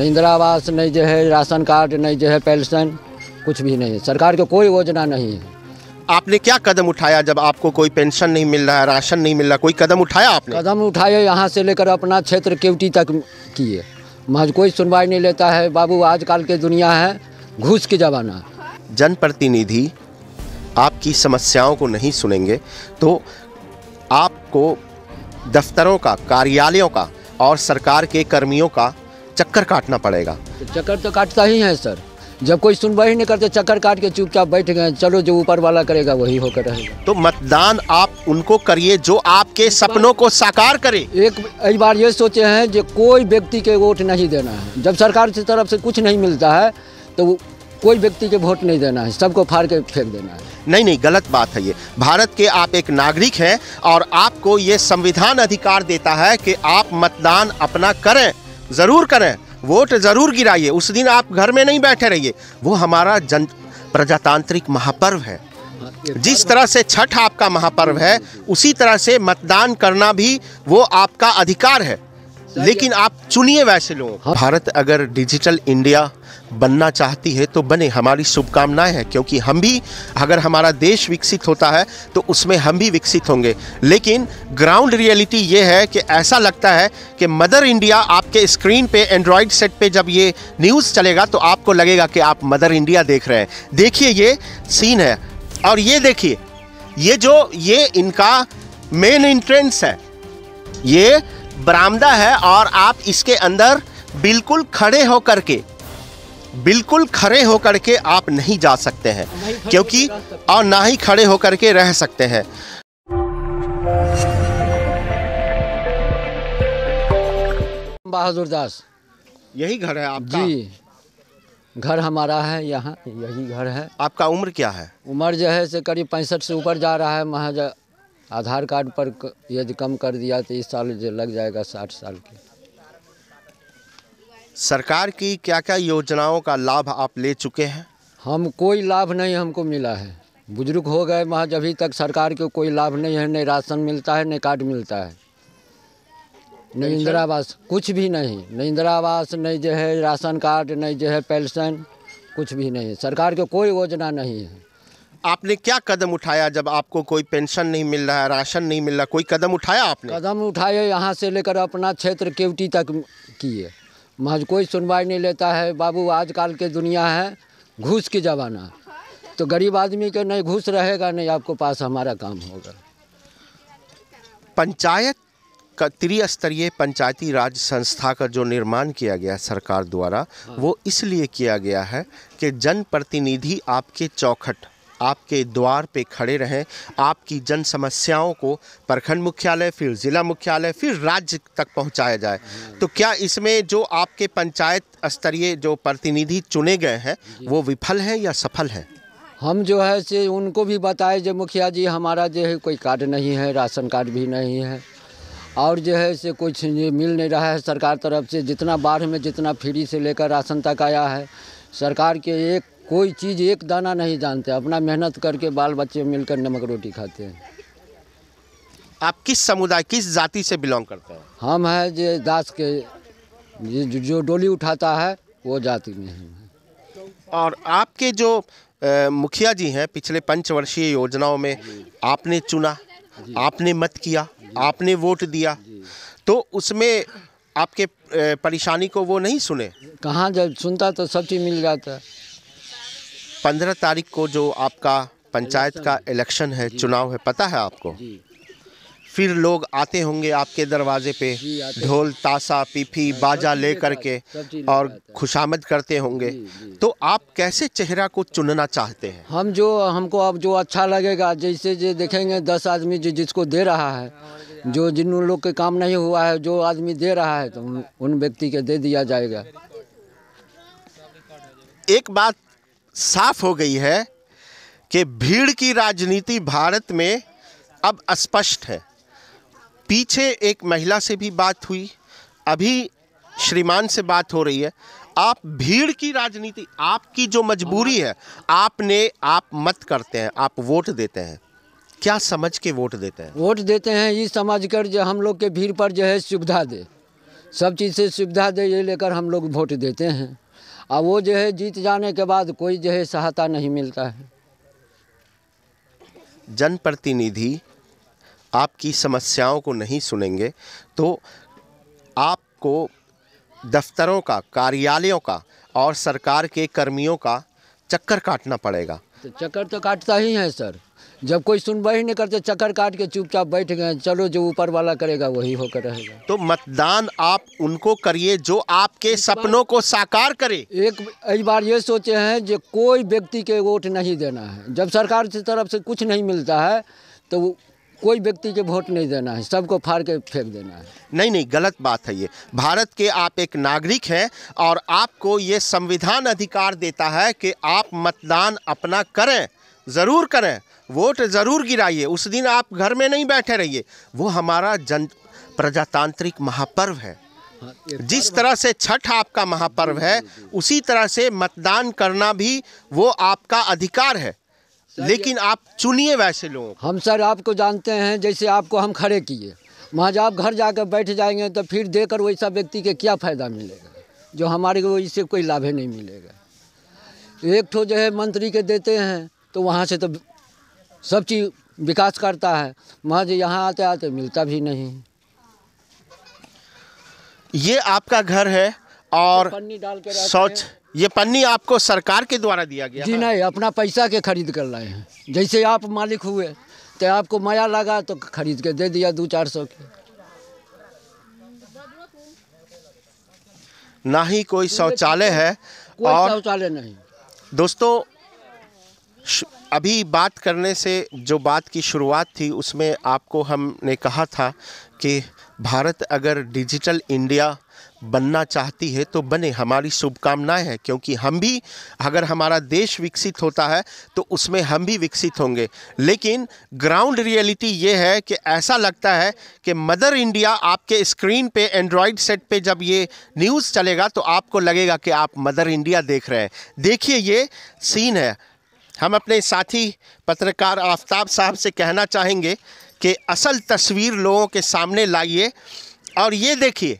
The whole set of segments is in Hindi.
नहीं इंदिरा आवास नहीं जो है राशन कार्ड नहीं जो है पेंशन कुछ भी नहीं है सरकार की कोई योजना नहीं है आपने क्या कदम उठाया जब आपको कोई पेंशन नहीं मिल रहा है राशन नहीं मिल रहा कोई कदम उठाया आपने कदम उठाए यहाँ से लेकर अपना क्षेत्र केवटी तक किए महज कोई सुनवाई नहीं लेता है बाबू आजकल के दुनिया है घूस के जमाना जनप्रतिनिधि आपकी समस्याओं को नहीं सुनेंगे तो आपको दफ्तरों का कार्यालयों का और सरकार के कर्मियों का चक्कर काटना पड़ेगा तो चक्कर तो काटता ही है सर जब कोई सुनवाई नहीं करते चक्कर काट के चुपचाप बैठ गए चलो जो ऊपर वाला करेगा वही होकर रहेगा तो मतदान आप उनको करिए जो आपके सपनों को साकार करे एक बार ये सोचे हैं जो कोई व्यक्ति के वोट नहीं देना है जब सरकार की तरफ से कुछ नहीं मिलता है तो कोई व्यक्ति के वोट नहीं देना है सबको फाड़ के फेंक देना है नहीं नहीं गलत बात है ये भारत के आप एक नागरिक हैं और आपको ये संविधान अधिकार देता है कि आप मतदान अपना करें ज़रूर करें वोट ज़रूर गिराइए उस दिन आप घर में नहीं बैठे रहिए वो हमारा जन प्रजातांत्रिक महापर्व है जिस तरह से छठ आपका महापर्व है उसी तरह से मतदान करना भी वो आपका अधिकार है लेकिन आप चुनिए वैसे लोग हाँ। भारत अगर डिजिटल इंडिया बनना चाहती है तो बने हमारी शुभकामनाएं हैं क्योंकि हम भी अगर हमारा देश विकसित होता है तो उसमें हम भी विकसित होंगे लेकिन ग्राउंड रियलिटी ये है कि ऐसा लगता है कि मदर इंडिया आपके स्क्रीन पे एंड्रॉयड सेट पे जब ये न्यूज़ चलेगा तो आपको लगेगा कि आप मदर इंडिया देख रहे हैं देखिए ये सीन है और ये देखिए ये जो ये इनका मेन इंट्रेंस है ये बरामदा है और आप इसके अंदर बिल्कुल खड़े होकर के बिल्कुल खड़े होकर के आप नहीं जा सकते हैं क्योंकि और ना ही खड़े होकर के रह सकते हैं बहादुर दास यही घर है आपका जी घर हमारा है यहाँ यही घर है आपका उम्र क्या है उम्र जो है से करीब पैंसठ से ऊपर जा रहा है महाजा आधार कार्ड पर यदि कम कर दिया तो इस साल जो लग जाएगा साठ साल के सरकार की क्या क्या योजनाओं का लाभ आप ले चुके हैं हम कोई लाभ नहीं हमको मिला है बुजुर्ग हो गए महाज अभी तक सरकार के कोई लाभ नहीं है नहीं राशन मिलता है नहीं कार्ड मिलता है न अच्छा। इंदिरा आवास कुछ भी नहीं न इंदिरा आवास नहीं जो है राशन कार्ड नहीं जो है पेंशन कुछ भी नहीं सरकार के कोई योजना नहीं है आपने क्या कदम उठाया जब आपको कोई पेंशन नहीं मिल रहा है राशन नहीं मिल रहा कोई कदम उठाया आपने कदम उठाए यहाँ से लेकर अपना क्षेत्र केवटी तक किए महज कोई सुनवाई नहीं लेता है बाबू आजकल के दुनिया है घूस की जमाना तो गरीब आदमी के नहीं घूस रहेगा नहीं आपको पास हमारा काम होगा पंचायत का त्रिस्तरीय पंचायती राज संस्था का जो निर्माण किया गया सरकार द्वारा हाँ। वो इसलिए किया गया है कि जनप्रतिनिधि आपके चौखट आपके द्वार पे खड़े रहें आपकी जन समस्याओं को प्रखंड मुख्यालय फिर ज़िला मुख्यालय फिर राज्य तक पहुंचाया जाए तो क्या इसमें जो आपके पंचायत स्तरीय जो प्रतिनिधि चुने गए हैं वो विफल हैं या सफल हैं हम जो है से उनको भी बताए जो मुखिया जी हमारा जो है कोई कार्ड नहीं है राशन कार्ड भी नहीं है और जो है से कुछ मिल नहीं रहा है सरकार तरफ से जितना बाढ़ में जितना फ्री से लेकर राशन तक आया है सरकार के एक कोई चीज़ एक दाना नहीं जानते अपना मेहनत करके बाल बच्चे मिलकर नमक रोटी खाते हैं आप किस समुदाय किस जाति से बिलोंग करते हैं हम हैं जो दास के जो, डोली उठाता है वो जाति में हैं और आपके जो मुखिया जी हैं पिछले पंचवर्षीय योजनाओं में आपने चुना आपने मत किया आपने वोट दिया तो उसमें आपके परेशानी को वो नहीं सुने कहाँ जब सुनता तो सब चीज़ मिल जाता है पंद्रह तारीख को जो आपका पंचायत का इलेक्शन है चुनाव है पता है आपको फिर लोग आते होंगे आपके दरवाजे पे ढोल ताशा पीपी हाँ, बाजा ले करके और खुशामद करते होंगे तो आप कैसे चेहरा को चुनना चाहते हैं हम जो हमको अब जो अच्छा लगेगा जैसे जो देखेंगे दस आदमी जो जिसको दे रहा है जो जिन लोग के काम नहीं हुआ है जो आदमी दे रहा है तो उन व्यक्ति के दे दिया जाएगा एक बात साफ हो गई है कि भीड़ की राजनीति भारत में अब स्पष्ट है पीछे एक महिला से भी बात हुई अभी श्रीमान से बात हो रही है आप भीड़ की राजनीति आपकी जो मजबूरी है आपने आप मत करते हैं आप वोट देते हैं क्या समझ के वोट देते हैं वोट देते हैं ये समझ कर जो हम लोग के भीड़ पर जो है सुविधा दे सब चीज़ से सुविधा दे ये लेकर हम लोग वोट देते हैं और वो जो है जीत जाने के बाद कोई जो है सहायता नहीं मिलता है जनप्रतिनिधि आपकी समस्याओं को नहीं सुनेंगे तो आपको दफ्तरों का कार्यालयों का और सरकार के कर्मियों का चक्कर काटना पड़ेगा तो चक्कर तो काटता ही है सर जब कोई सुनवाई नहीं करते चक्कर काट के चुपचाप बैठ गए चलो जो ऊपर वाला करेगा वही होकर रहेगा तो मतदान आप उनको करिए जो आपके सपनों को साकार करे एक एक बार ये सोचे हैं जो कोई व्यक्ति के वोट नहीं देना है जब सरकार की तरफ से कुछ नहीं मिलता है तो कोई व्यक्ति के वोट नहीं देना है सबको फाड़ के फेंक देना है नहीं नहीं गलत बात है ये भारत के आप एक नागरिक हैं और आपको ये संविधान अधिकार देता है कि आप मतदान अपना करें ज़रूर करें वोट ज़रूर गिराइए उस दिन आप घर में नहीं बैठे रहिए वो हमारा जन प्रजातांत्रिक महापर्व है हाँ, जिस तरह से छठ आपका महापर्व है उसी तरह से मतदान करना भी वो आपका अधिकार है लेकिन आप चुनिए वैसे लोग हम सर आपको जानते हैं जैसे आपको हम खड़े किए वहाँ जब घर जाकर बैठ जाएंगे तो फिर देकर वैसा व्यक्ति के क्या फ़ायदा मिलेगा जो हमारे को इससे कोई लाभ नहीं मिलेगा एक ठो जो है मंत्री के देते हैं तो वहाँ से तो सब चीज़ विकास करता है वहाँ जो यहाँ आते आते मिलता भी नहीं ये आपका घर है और पन्नी डाल के शौच ये पन्नी आपको सरकार के द्वारा दिया गया जी नहीं अपना पैसा के खरीद कर लाए हैं जैसे आप मालिक हुए तो आपको माया लगा तो खरीद के दे दिया दो चार सौ की ना ही कोई शौचालय है कोई और शौचालय नहीं दोस्तों अभी बात करने से जो बात की शुरुआत थी उसमें आपको हमने कहा था कि भारत अगर डिजिटल इंडिया बनना चाहती है तो बने हमारी शुभकामनाएं हैं क्योंकि हम भी अगर हमारा देश विकसित होता है तो उसमें हम भी विकसित होंगे लेकिन ग्राउंड रियलिटी ये है कि ऐसा लगता है कि मदर इंडिया आपके स्क्रीन पे एंड्रॉयड सेट पे जब ये न्यूज़ चलेगा तो आपको लगेगा कि आप मदर इंडिया देख रहे हैं देखिए ये सीन है हम अपने साथी पत्रकार आफ्ताब साहब से कहना चाहेंगे कि असल तस्वीर लोगों के सामने लाइए और ये देखिए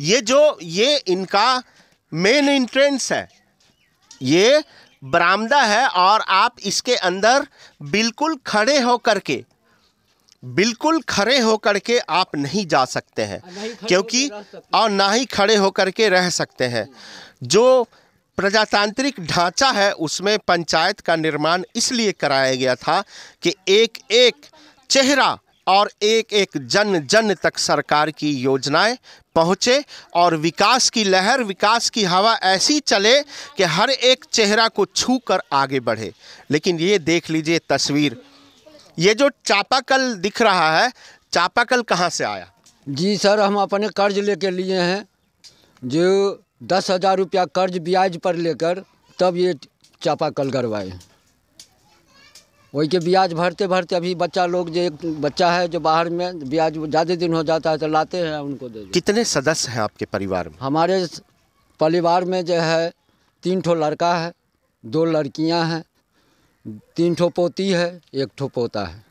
ये जो ये इनका मेन इंट्रेंस है ये बरामदा है और आप इसके अंदर बिल्कुल खड़े हो करके बिल्कुल खड़े हो करके आप नहीं जा सकते हैं क्योंकि और ना ही खड़े हो करके रह सकते हैं जो प्रजातांत्रिक ढांचा है उसमें पंचायत का निर्माण इसलिए कराया गया था कि एक एक चेहरा और एक एक जन जन तक सरकार की योजनाएं पहुँचे और विकास की लहर विकास की हवा ऐसी चले कि हर एक चेहरा को छू कर आगे बढ़े लेकिन ये देख लीजिए तस्वीर ये जो चापाकल दिख रहा है चापाकल कहाँ से आया जी सर हम अपने कर्ज लेके लिए हैं जो दस हज़ार रुपया कर्ज ब्याज पर लेकर तब ये चापाकल करवाए वही के ब्याज भरते भरते अभी बच्चा लोग जो एक बच्चा है जो बाहर में ब्याज ज़्यादा दिन हो जाता है तो लाते हैं उनको दे कितने सदस्य हैं आपके परिवार में हमारे परिवार में जो है तीन ठो लड़का है दो लड़कियां हैं तीन ठो पोती है एक ठो पोता है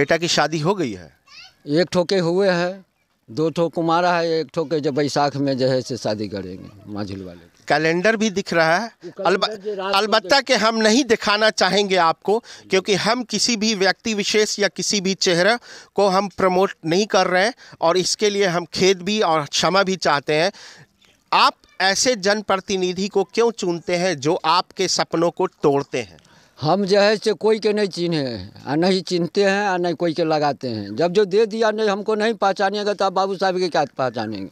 बेटा की शादी हो गई है एक ठो के हुए हैं दो ठो कुमारा है एक ठो के जो बैसाख में जो है से शादी करेंगे माझिल वाले कैलेंडर भी दिख रहा है अलब, अलबत्ता के हम नहीं दिखाना चाहेंगे आपको क्योंकि हम किसी भी व्यक्ति विशेष या किसी भी चेहरा को हम प्रमोट नहीं कर रहे हैं और इसके लिए हम खेद भी और क्षमा भी चाहते हैं आप ऐसे जनप्रतिनिधि को क्यों चुनते हैं जो आपके सपनों को तोड़ते हैं हम जो है से कोई के नहीं चिन्हे और नहीं चिन्हते हैं और नहीं कोई के लगाते हैं जब जो दे दिया नहीं हमको नहीं पहचानेगा तो आप बाबू साहब के क्या पहचानेंगे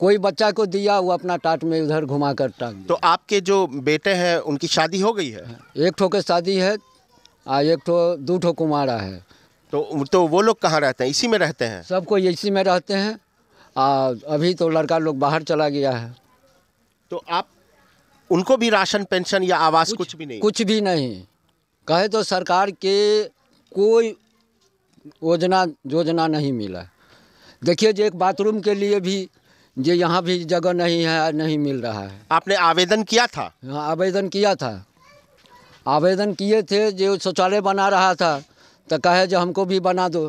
कोई बच्चा को दिया वो अपना टाट में उधर घुमा कर टांग तो आपके जो बेटे हैं उनकी शादी हो गई है एक ठो के शादी है आ एक ठो दो ठो कुमारा है तो तो वो लोग कहाँ रहते हैं इसी में रहते हैं सब इसी में रहते हैं आ, अभी तो लड़का लोग बाहर चला गया है तो आप उनको भी राशन पेंशन या आवास कुछ, कुछ भी नहीं कुछ भी नहीं कहे तो सरकार के कोई योजना योजना नहीं मिला देखिए जो एक बाथरूम के लिए भी जो यहाँ भी जगह नहीं है नहीं मिल रहा है आपने आवेदन किया था हाँ आवेदन किया था आवेदन किए थे जो शौचालय बना रहा था तो कहे जो हमको भी बना दो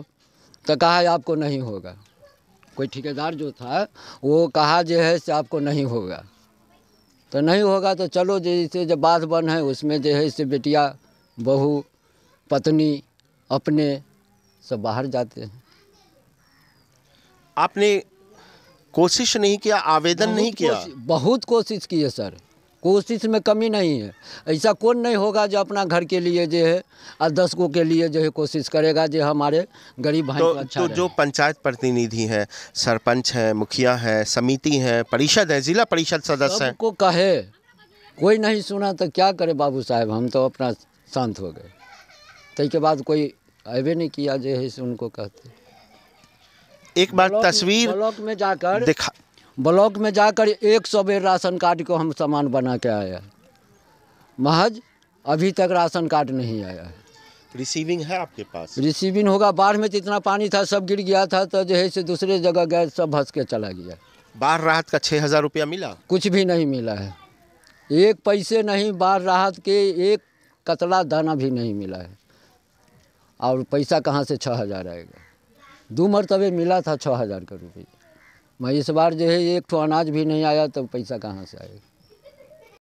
तो कहा आपको नहीं होगा कोई ठेकेदार जो था वो कहा जो है से आपको नहीं होगा तो नहीं होगा तो चलो जैसे जो बाध बन है उसमें जो है से बेटिया बहू पत्नी अपने सब बाहर जाते हैं आपने कोशिश नहीं किया आवेदन नहीं किया बहुत कोशिश की है सर कोशिश में कमी नहीं है ऐसा कौन नहीं होगा जो अपना घर के लिए जो है और दस के लिए जो है कोशिश करेगा जो हमारे गरीब भाई तो, अच्छा तो जो पंचायत प्रतिनिधि हैं सरपंच हैं मुखिया हैं समिति हैं परिषद है जिला परिषद सदस्य हैं को कहे कोई नहीं सुना तो क्या करे बाबू साहब हम तो अपना शांत हो गए तई तो के बाद कोई अवे नहीं किया जो है उनको कहते एक बार तस्वीर ब्लॉक में जाकर दिखा ब्लॉक में जाकर एक सौ बेर राशन कार्ड को हम सामान बना के आया महज अभी तक राशन कार्ड नहीं आया है रिसीविंग है आपके पास रिसीविंग होगा बाढ़ में जितना तो पानी था सब गिर गया था तो जो है से दूसरे जगह गए सब हंस के चला गया बाढ़ राहत का छः हज़ार रुपया मिला कुछ भी नहीं मिला है एक पैसे नहीं बाढ़ राहत के एक कतला दाना भी नहीं मिला है और पैसा कहाँ से छः हज़ार आएगा दो मरतबे मिला था छः हज़ार का रुपये मैं इस बार जो है एक ठो अनाज भी नहीं आया तो पैसा कहाँ से आएगा